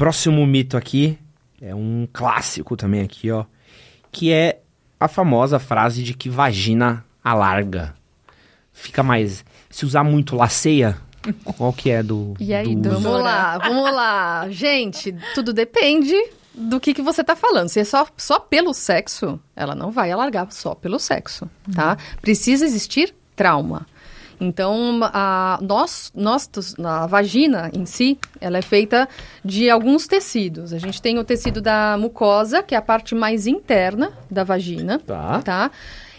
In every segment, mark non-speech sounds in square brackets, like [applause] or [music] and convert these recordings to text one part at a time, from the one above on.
Próximo mito aqui é um clássico também aqui, ó, que é a famosa frase de que vagina alarga. Fica mais, se usar muito laceia, [laughs] qual que é do E aí, do vamos lá, vamos lá. Gente, tudo depende do que, que você tá falando. Se é só, só pelo sexo, ela não vai alargar só pelo sexo, tá? Precisa existir trauma. Então, a, nós, nós, a vagina em si, ela é feita de alguns tecidos. A gente tem o tecido da mucosa, que é a parte mais interna da vagina. Tá. tá?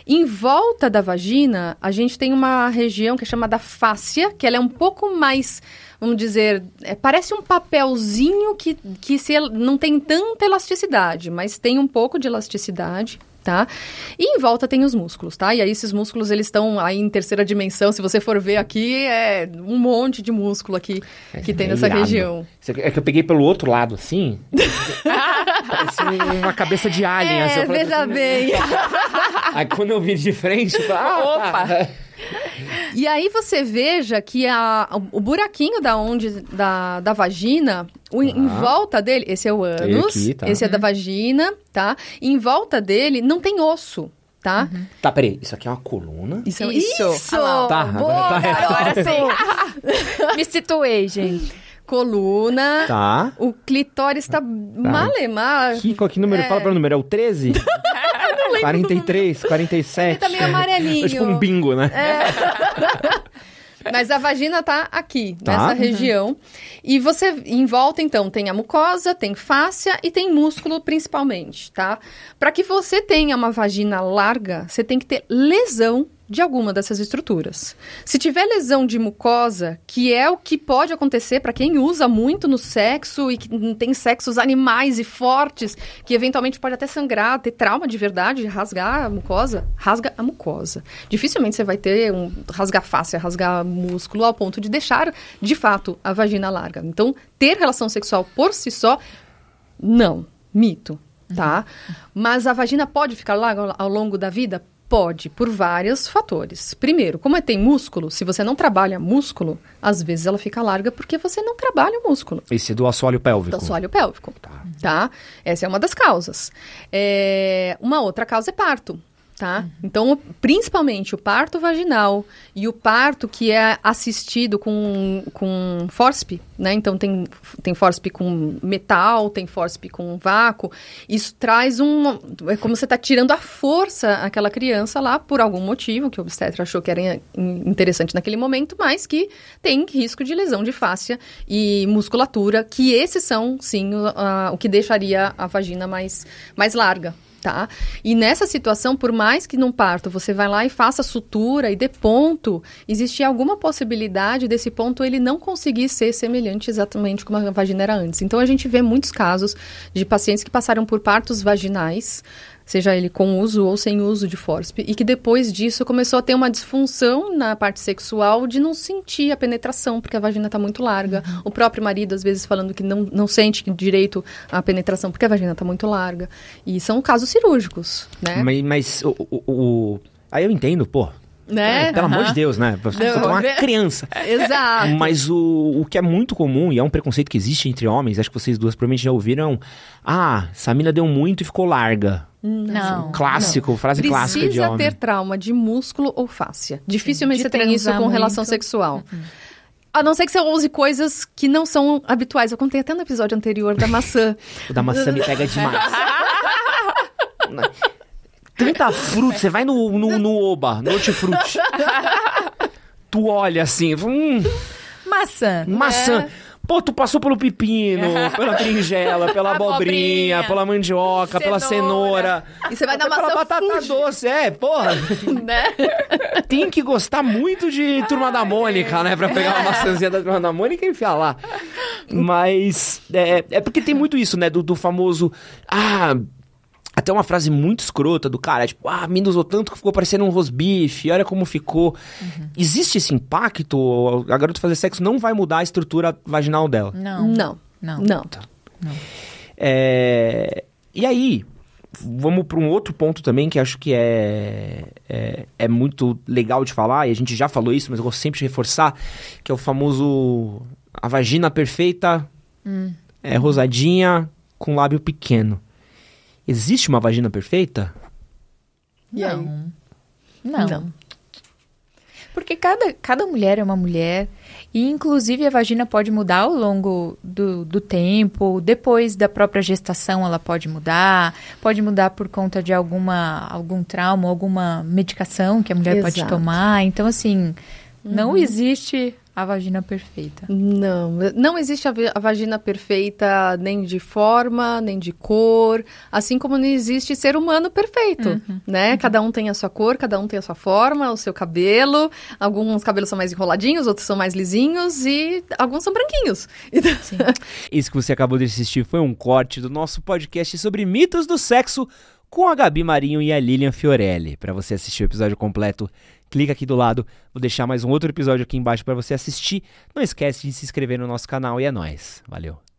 Em volta da vagina, a gente tem uma região que é chamada fáscia, que ela é um pouco mais, vamos dizer, é, parece um papelzinho que, que se, não tem tanta elasticidade, mas tem um pouco de elasticidade tá? E em volta tem os músculos, tá? E aí esses músculos, eles estão aí em terceira dimensão. Se você for ver aqui, é um monte de músculo aqui é, que tem é nessa irado. região. É que eu peguei pelo outro lado, assim. [laughs] Parecia uma cabeça de alien. É, assim, veja assim, bem. aí quando eu vi de frente, eu falei, ah, tá. opa... E aí você veja que a, o buraquinho da onde da, da vagina o, ah. Em tá. volta dele, esse é o ânus, aqui, tá. esse é da uhum. vagina, tá? E em volta dele não tem osso tá? Uhum. Tá, peraí, isso aqui é uma coluna? Isso! É isso! isso. Ah, tá, Boa, tá, tá, agora tá sim. [laughs] Me situei, gente. Coluna. Tá. O clitóris tá, tá. malemar. Que, qual que número? É. Fala pra número. É o 13? 43, 47. Ele tá meio amarelinho. É tipo um bingo, né? É. [laughs] [laughs] Mas a vagina tá aqui, tá? nessa uhum. região. E você, em volta, então, tem a mucosa, tem fáscia e tem músculo, principalmente, tá? Para que você tenha uma vagina larga, você tem que ter lesão de alguma dessas estruturas. Se tiver lesão de mucosa, que é o que pode acontecer para quem usa muito no sexo e que tem sexos animais e fortes, que eventualmente pode até sangrar, ter trauma de verdade, rasgar a mucosa, rasga a mucosa. Dificilmente você vai ter um rasgar fáscia, rasgar músculo ao ponto de deixar de fato a vagina larga. Então, ter relação sexual por si só não, mito, tá? Uhum. Mas a vagina pode ficar larga ao longo da vida? Pode, por vários fatores. Primeiro, como é, tem músculo, se você não trabalha músculo, às vezes ela fica larga porque você não trabalha o músculo. Esse é do assoalho pélvico. Do assoalho pélvico. Tá. tá? Essa é uma das causas. É... Uma outra causa é parto tá? Uhum. Então, principalmente o parto vaginal e o parto que é assistido com, com forceps, né? Então, tem, tem forceps com metal, tem forceps com vácuo. Isso traz um... É como você está tirando a força aquela criança lá por algum motivo que o obstetra achou que era interessante naquele momento, mas que tem risco de lesão de fáscia e musculatura, que esses são, sim, o, a, o que deixaria a vagina mais, mais larga, tá? E nessa situação, por mais que num parto você vai lá e faça sutura e dê ponto, existia alguma possibilidade desse ponto ele não conseguir ser semelhante exatamente como a vagina era antes. Então a gente vê muitos casos de pacientes que passaram por partos vaginais, seja ele com uso ou sem uso de FORSP, e que depois disso começou a ter uma disfunção na parte sexual de não sentir a penetração, porque a vagina está muito larga. Uhum. O próprio marido, às vezes, falando que não, não sente direito à penetração, porque a vagina está muito larga. E são casos cirúrgicos, né? Mas, mas o, o, o... aí eu entendo, pô, né? É, pelo amor de Deus, né? Você tá é uma criança. Exato. Mas o, o que é muito comum, e é um preconceito que existe entre homens, acho que vocês duas provavelmente já ouviram. Ah, essa mina deu muito e ficou larga. Não. Clássico, não. frase Precisa clássica de homem. Precisa ter trauma de músculo ou fáscia. Dificilmente de você tem isso com muito. relação sexual. Uhum. A não ser que você use coisas que não são habituais. Eu contei até no episódio anterior da maçã. o da maçã me pega demais. [laughs] 30 frutos, Você vai no, no, no Oba, no Hortifruti. [laughs] tu olha assim, hum, Maçã. maçã. É. Pô, tu passou pelo pepino, [laughs] pela berinjela, pela abobrinha, Abobrinha. pela mandioca, pela Cenoura. E você vai dar uma pela batata doce. É, porra. né? Tem que gostar muito de Turma da Mônica, né? Pra pegar uma maçãzinha da Turma da Mônica e enfiar lá. Mas é, é porque tem muito isso, né? Do, do famoso. Ah, até uma frase muito escrota do cara, tipo, ah, me usou tanto que ficou parecendo um rosbife, olha como ficou. Uhum. Existe esse impacto? A garota fazer sexo não vai mudar a estrutura vaginal dela? Não. Não. Não. Não. Tá. É... E aí, vamos para um outro ponto também que acho que é, é, é, muito legal de falar, e a gente já falou isso, mas eu gosto sempre de reforçar, que é o famoso a vagina perfeita hum. é rosadinha com lábio pequeno. Existe uma vagina perfeita? Não. Não. Não. Porque cada, cada mulher é uma mulher. E, inclusive, a vagina pode mudar ao longo do, do tempo. Depois da própria gestação, ela pode mudar. Pode mudar por conta de alguma, algum trauma, alguma medicação que a mulher Exato. pode tomar. Então, assim, uhum. não existe a vagina perfeita? Não, não existe a, vagina perfeita nem de forma, nem de cor, assim como não existe ser humano perfeito, uhum, né? Uhum. Cada um tem a sua cor, cada um tem a sua forma, o seu cabelo, alguns cabelos são mais enroladinhos, outros são mais lisinhos e alguns são branquinhos. [laughs] Então... Isso que você acabou de assistir foi um corte do nosso podcast sobre mitos do sexo, com a Gabi Marinho e a Lilian Fiorelli. Para você assistir o episódio completo, clica aqui do lado. Vou deixar mais um outro episódio aqui embaixo para você assistir. Não esquece de se inscrever no nosso canal e é nóis. Valeu!